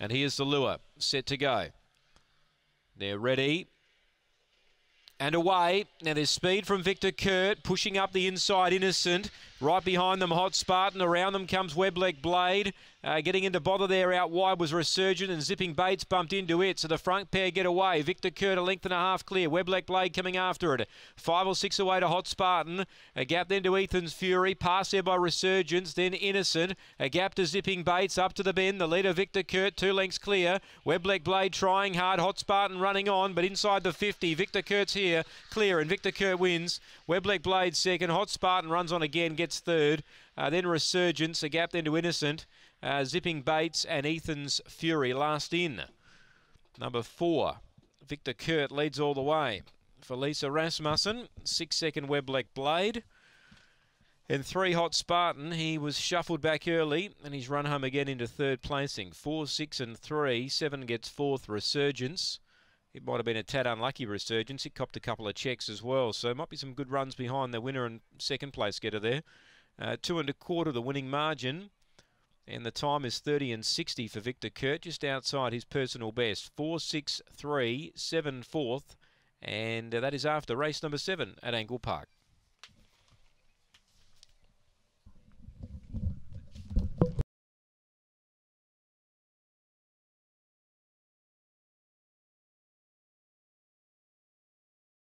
And here's the lure, set to go. They're ready. And away. Now there's speed from Victor Kurt, pushing up the inside Innocent. Right behind them, Hot Spartan. Around them comes Webleg Blade. Uh, getting into bother there out wide was Resurgent, and Zipping Bates bumped into it. So the front pair get away. Victor Kurt a length and a half clear. Webleg Blade coming after it. Five or six away to Hot Spartan. A gap then to Ethan's Fury. Passed there by Resurgence, then Innocent. A gap to Zipping Bates up to the bend. The leader Victor Kurt, two lengths clear. Webleg Blade trying hard. Hot Spartan running on, but inside the 50. Victor Kurt's here clear, clear, and Victor Kurt wins. Webleck Blade second. Hot Spartan runs on again, gets third. Uh, then Resurgence, a gap then to Innocent. Uh, zipping Bates and Ethan's Fury last in. Number four, Victor Kurt leads all the way. For Lisa Rasmussen, six second Webleck Blade. and three hot Spartan, he was shuffled back early and he's run home again into third placing. Four, six, and three. Seven gets fourth, Resurgence it might have been a tad unlucky resurgence. It copped a couple of checks as well, so might be some good runs behind the winner and second place getter there. Uh, two and a quarter, the winning margin. And the time is 30 and 60 for Victor Kurt, just outside his personal best. 4 6 3, 7 fourth. And uh, that is after race number seven at Angle Park.